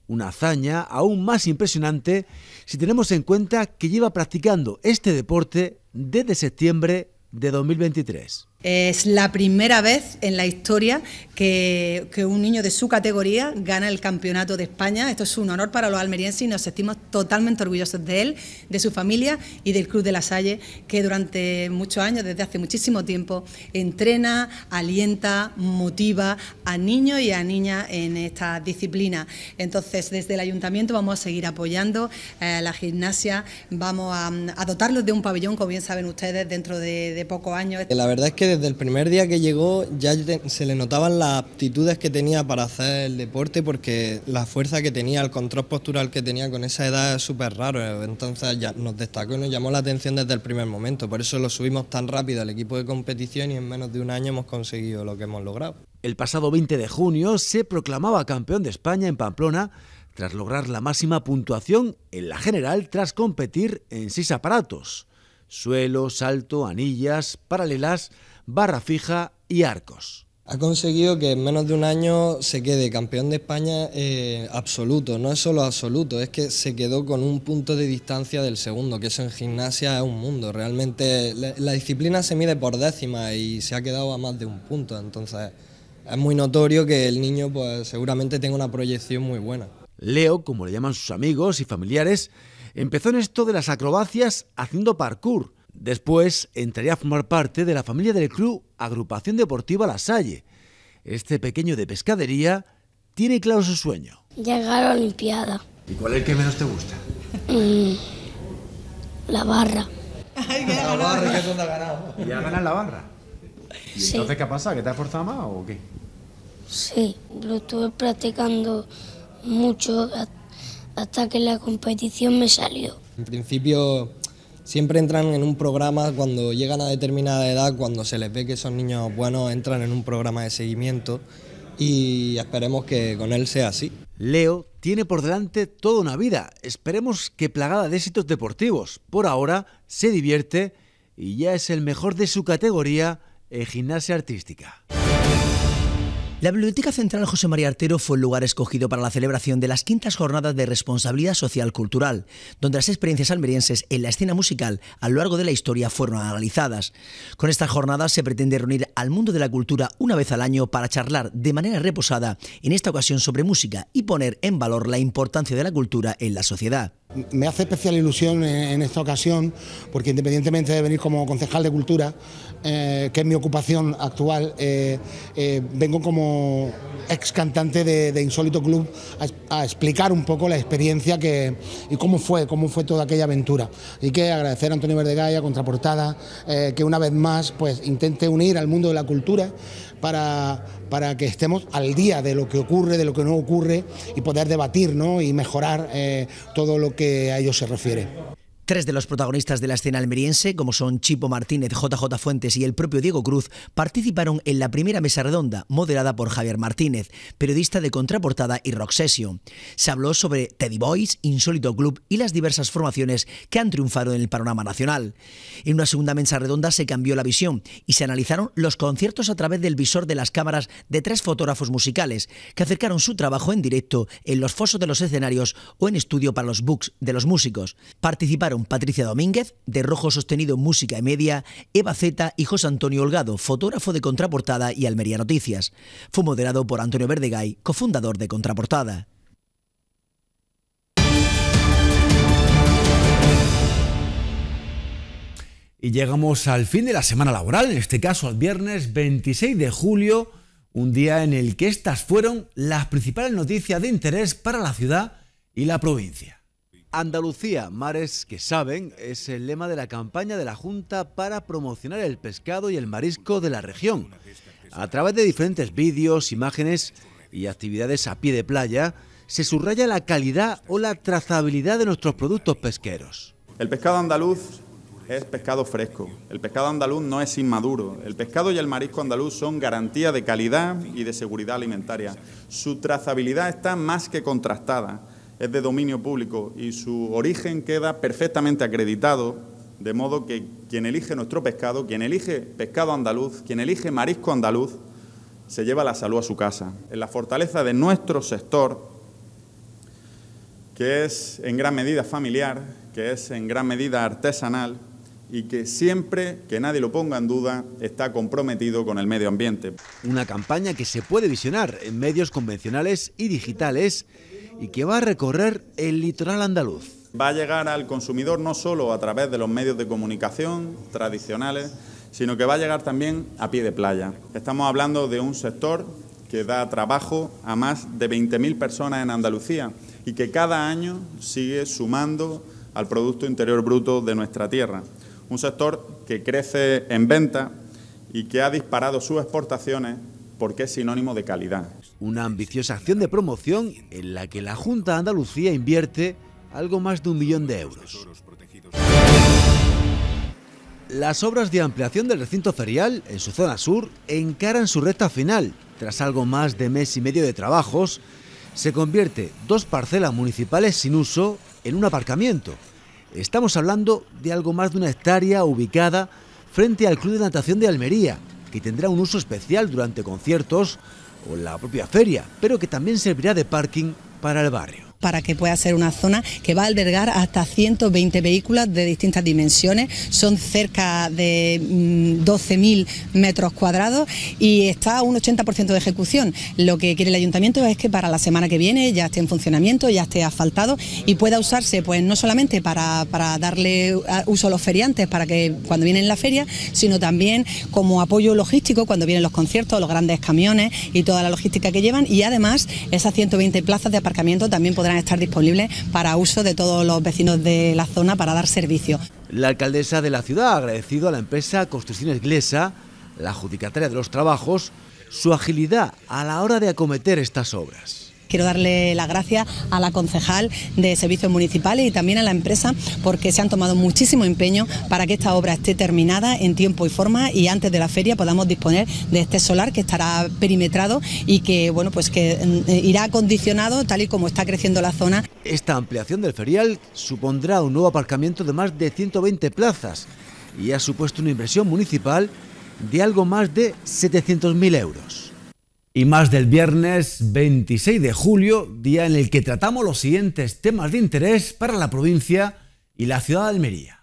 Una hazaña aún más impresionante si tenemos en cuenta que lleva practicando este deporte desde septiembre de 2023. Es la primera vez en la historia que, un niño de su categoría gana el campeonato de España. Esto es un honor para los almerienses y nos sentimos totalmente orgullosos de él, de su familia y del Club de la Salle, que durante muchos años, desde hace muchísimo tiempo, entrena, alienta, motiva a niños y a niñas en esta disciplina. Entonces, desde el ayuntamiento vamos a seguir apoyando eh, la gimnasia, vamos a, dotarlos de un pabellón, como bien saben ustedes, dentro de, de pocos años. La verdad es que desde el primer día que llegó ya se le notaban las aptitudes que tenía para hacer el deporte porque la fuerza que tenía, el control postural que tenía con esa edad es súper raro. Entonces ya nos destacó y nos llamó la atención desde el primer momento. Por eso lo subimos tan rápido al equipo de competición y en menos de un año hemos conseguido lo que hemos logrado. El pasado 20 de junio se proclamaba campeón de España en Pamplona tras lograr la máxima puntuación en la general tras competir en seis aparatos suelo, salto, anillas, paralelas, Barra Fija y Arcos. Ha conseguido que en menos de un año se quede campeón de España eh, absoluto, no es solo absoluto, es que se quedó con un punto de distancia del segundo, que eso en gimnasia es un mundo, realmente la, disciplina se mide por décima y se ha quedado a más de un punto, entonces es muy notorio que el niño pues, seguramente tenga una proyección muy buena. Leo, como le llaman sus amigos y familiares, empezó en esto de las acrobacias haciendo parkour, Después entraría a formar parte de la familia del club Agrupación Deportiva La Salle. Este pequeño de pescadería tiene claro su sueño. Llegar a la Olimpiada. ¿Y cuál es el que menos te gusta? Mm, la barra. la barra, que es donde ha ganado. ¿Y la barra? entonces qué ha ¿Que te has forzado más o qué? Sí, lo estuve practicando mucho hasta que la competición me salió. En principio siempre entran en un programa cuando llegan a determinada edad, cuando se les ve que son niños buenos, entran en un programa de seguimiento y esperemos que con él sea así. Leo tiene por delante toda una vida, esperemos que plagada de éxitos deportivos. Por ahora se divierte y ya es el mejor de su categoría en gimnasia artística. La Biblioteca Central José María Artero fue el lugar escogido para la celebración de las quintas jornadas de responsabilidad social cultural, donde las experiencias almerienses en la escena musical a lo largo de la historia fueron analizadas. Con estas jornadas se pretende reunir al mundo de la cultura una vez al año para charlar de manera reposada, en esta ocasión sobre música, y poner en valor la importancia de la cultura en la sociedad. Me hace especial ilusión en esta ocasión, porque independientemente de venir como concejal de cultura, eh, que es mi ocupación actual, eh, eh, vengo como ex cantante de, Insólito Club a, explicar un poco la experiencia que, y cómo fue, cómo fue toda aquella aventura. Y que agradecer a Antonio Verdegaya, Contraportada, que una vez más pues, intente unir al mundo de la cultura para, que estemos al día de lo que ocurre, de lo que no ocurre y poder debatir y mejorar eh, todo lo que a ello se refiere. Tres de los protagonistas de la escena almeriense, como son Chipo Martínez, JJ Fuentes y el propio Diego Cruz, participaron en la primera mesa redonda, moderada por Javier Martínez, periodista de Contraportada y Rock Se habló sobre Teddy Boys, Insólito Club y las diversas formaciones que han triunfado en el panorama nacional. En una segunda mesa redonda se cambió la visión y se analizaron los conciertos a través del visor de las cámaras de tres fotógrafos musicales, que acercaron su trabajo en directo en los fosos de los escenarios o en estudio para los books de los músicos. Participaron Patricia Domínguez, de Rojo Sostenido Música y Media, Eva Zeta y José Antonio Holgado, fotógrafo de Contraportada y Almería Noticias. Fue moderado por Antonio Verdegay, cofundador de Contraportada. Y llegamos al fin de la semana laboral, en este caso al viernes 26 de julio, un día en el que estas fueron las principales noticias de interés para la ciudad y la provincia. Andalucía, mares que saben, es el lema de la campaña de la Junta para promocionar el pescado y el marisco de la región. A través de diferentes vídeos, imágenes y actividades a pie de playa, se subraya la calidad o la trazabilidad de nuestros productos pesqueros. El pescado andaluz es pescado fresco. El pescado andaluz no es inmaduro. El pescado y el marisco andaluz son garantía de calidad y de seguridad alimentaria. Su trazabilidad está más que contrastada es de dominio público y su origen queda perfectamente acreditado, de modo que quien elige nuestro pescado, quien elige pescado andaluz, quien elige marisco andaluz, se lleva la salud a su casa. En la fortaleza de nuestro sector, que es en gran medida familiar, que es en gran medida artesanal y que siempre, que nadie lo ponga en duda, está comprometido con el medio ambiente. Una campaña que se puede visionar en medios convencionales y digitales y que va a recorrer el litoral andaluz. Va a llegar al consumidor no solo a través de los medios de comunicación tradicionales, sino que va a llegar también a pie de playa. Estamos hablando de un sector que da trabajo a más de 20.000 personas en Andalucía y que cada año sigue sumando al Producto Interior Bruto de nuestra tierra. Un sector que crece en venta y que ha disparado sus exportaciones porque es sinónimo de calidad. Una ambiciosa acción de promoción en la que la Junta de Andalucía invierte algo más de un millón de euros. Las obras de ampliación del recinto ferial en su zona sur encaran su recta final. Tras algo más de mes y medio de trabajos, se convierte dos parcelas municipales sin uso en un aparcamiento. Estamos hablando de algo más de una hectárea ubicada frente al Club de Natación de Almería, que tendrá un uso especial durante conciertos o la propia feria, pero que también servirá de parking para el barrio para que pueda ser una zona que va a albergar hasta 120 vehículos de distintas dimensiones. Son cerca de 12.000 mm, metros cuadrados y está a un 80% de ejecución. Lo que quiere el ayuntamiento es que para la semana que viene ya esté en funcionamiento, ya esté asfaltado y pueda usarse pues no solamente para, darle uso a los feriantes para que cuando vienen la feria, sino también como apoyo logístico cuando vienen los conciertos, los grandes camiones y toda la logística que llevan y además esas 120 plazas de aparcamiento también podrán estar disponibles para uso de todos los vecinos de la zona para dar servicio. La alcaldesa de la ciudad ha agradecido a la empresa Construcciones Glesa, la adjudicataria de los trabajos, su agilidad a la hora de acometer estas obras. Quiero darle las gracias a la concejal de Servicios Municipales y también a la empresa porque se han tomado muchísimo empeño para que esta obra esté terminada en tiempo y forma y antes de la feria podamos disponer de este solar que estará perimetrado y que bueno pues que mm, irá acondicionado tal y como está creciendo la zona. Esta ampliación del ferial supondrá un nuevo aparcamiento de más de 120 plazas y ha supuesto una inversión municipal de algo más de 700.000 euros y más del viernes 26 de julio, día en el que tratamos los siguientes temas de interés para la provincia y la ciudad de Almería.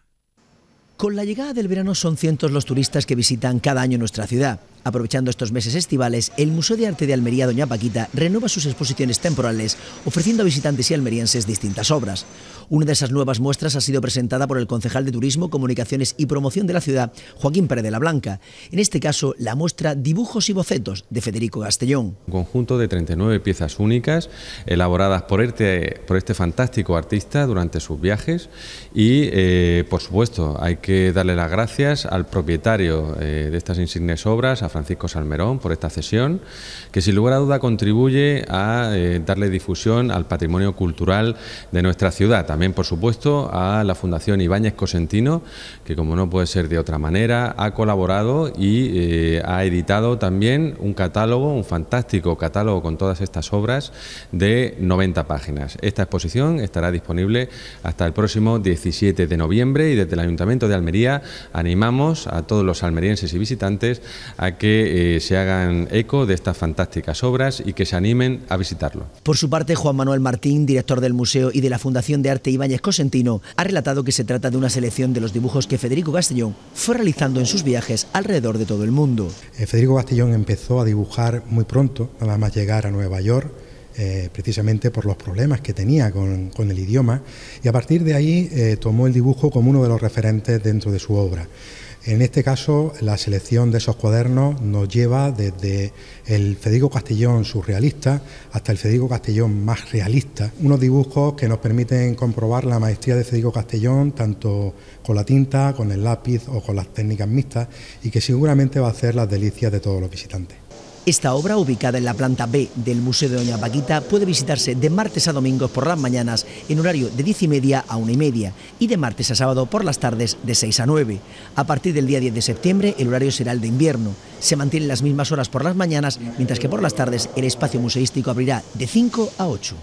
Con la llegada del verano son cientos los turistas que visitan cada año nuestra ciudad. Aprovechando estos meses estivales, el Museo de Arte de Almería Doña Paquita renueva sus exposiciones temporales, ofreciendo a visitantes y almerienses distintas obras. Una de esas nuevas muestras ha sido presentada por el concejal de Turismo, Comunicaciones y Promoción de la ciudad, Joaquín Pérez de la Blanca. En este caso, la muestra Dibujos y Bocetos, de Federico Castellón. Un conjunto de 39 piezas únicas, elaboradas este, por este, fantástico artista durante sus viajes. Y, eh, por supuesto, hay que darle las gracias al propietario eh, de estas insignes obras, Francisco Salmerón por esta cesión, que sin lugar a duda contribuye a eh, darle difusión al patrimonio cultural de nuestra ciudad. También, por supuesto, a la Fundación Ibáñez Cosentino, que como no puede ser de otra manera, ha colaborado y eh, ha editado también un catálogo, un fantástico catálogo con todas estas obras de 90 páginas. Esta exposición estará disponible hasta el próximo 17 de noviembre y desde el Ayuntamiento de Almería animamos a todos los almerienses y visitantes a que eh, se hagan eco de estas fantásticas obras y que se animen a visitarlo. Por su parte, Juan Manuel Martín, director del museo y de la Fundación de Arte Ibáñez Cosentino, ha relatado que se trata de una selección de los dibujos que Federico Castellón fue realizando en sus viajes alrededor de todo el mundo. Eh, Federico Castellón empezó a dibujar muy pronto, nada más llegar a Nueva York. Eh, precisamente por los problemas que tenía con, el idioma y a partir de ahí tomó el dibujo como uno de los referentes dentro de su obra. En este caso, la selección de esos cuadernos nos lleva desde el Federico Castellón surrealista hasta el Federico Castellón más realista. Unos dibujos que nos permiten comprobar la maestría de Federico Castellón, tanto con la tinta, con el lápiz o con las técnicas mixtas, y que seguramente va a hacer las delicias de todos los visitantes. Esta obra, ubicada en la planta B del Museo de Doña Paquita, puede visitarse de martes a domingos por las mañanas en horario de 10 y media a 1 y media y de martes a sábado por las tardes de 6 a 9. A partir del día 10 de septiembre el horario será el de invierno. Se mantienen las mismas horas por las mañanas, mientras que por las tardes el espacio museístico abrirá de 5 a 8.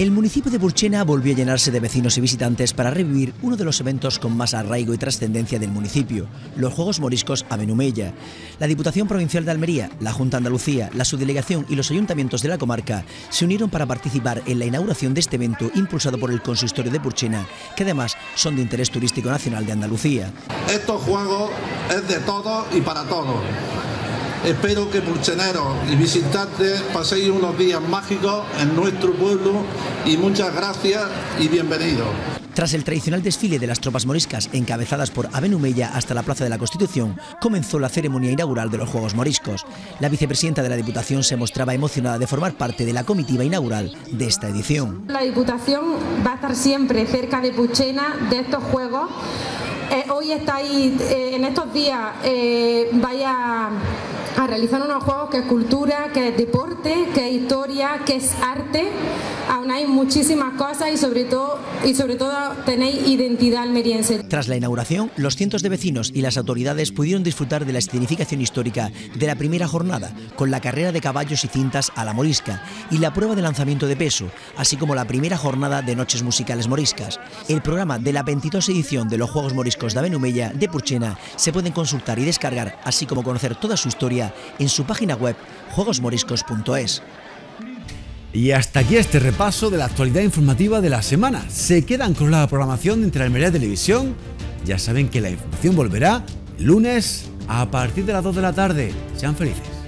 El municipio de Burchena volvió a llenarse de vecinos y visitantes para revivir uno de los eventos con más arraigo y trascendencia del municipio, los Juegos Moriscos Benumella. La Diputación Provincial de Almería, la Junta Andalucía, la Subdelegación y los ayuntamientos de la comarca se unieron para participar en la inauguración de este evento impulsado por el Consistorio de Burchena, que además son de interés turístico nacional de Andalucía. Estos juegos es de todos y para todos Espero que pulseneros y visitantes paséis unos días mágicos en nuestro pueblo y muchas gracias y bienvenidos. Tras el tradicional desfile de las tropas moriscas encabezadas por Abenumella hasta la Plaza de la Constitución, comenzó la ceremonia inaugural de los Juegos Moriscos. La vicepresidenta de la Diputación se mostraba emocionada de formar parte de la comitiva inaugural de esta edición. La Diputación va a estar siempre cerca de Puchena de estos Juegos. Eh, hoy estáis, eh, en estos días, eh, vaya a realizar unos juegos que es cultura, que es deporte, que es historia, que es arte. Aunáis muchísimas cosas y sobre todo, y sobre todo tenéis identidad almeriense. Tras la inauguración, los cientos de vecinos y las autoridades pudieron disfrutar de la escenificación histórica de la primera jornada, con la carrera de caballos y cintas a la morisca y la prueba de lanzamiento de peso, así como la primera jornada de noches musicales moriscas. El programa de la 22 edición de los Juegos Moriscos de Avenumella de Purchena se pueden consultar y descargar, así como conocer toda su historia en su página web juegosmoriscos.es. Y hasta aquí este repaso de la actualidad informativa de la semana. Se quedan con la programación de Interalmería Televisión. Ya saben que la información volverá lunes a partir de las 2 de la tarde. Sean felices.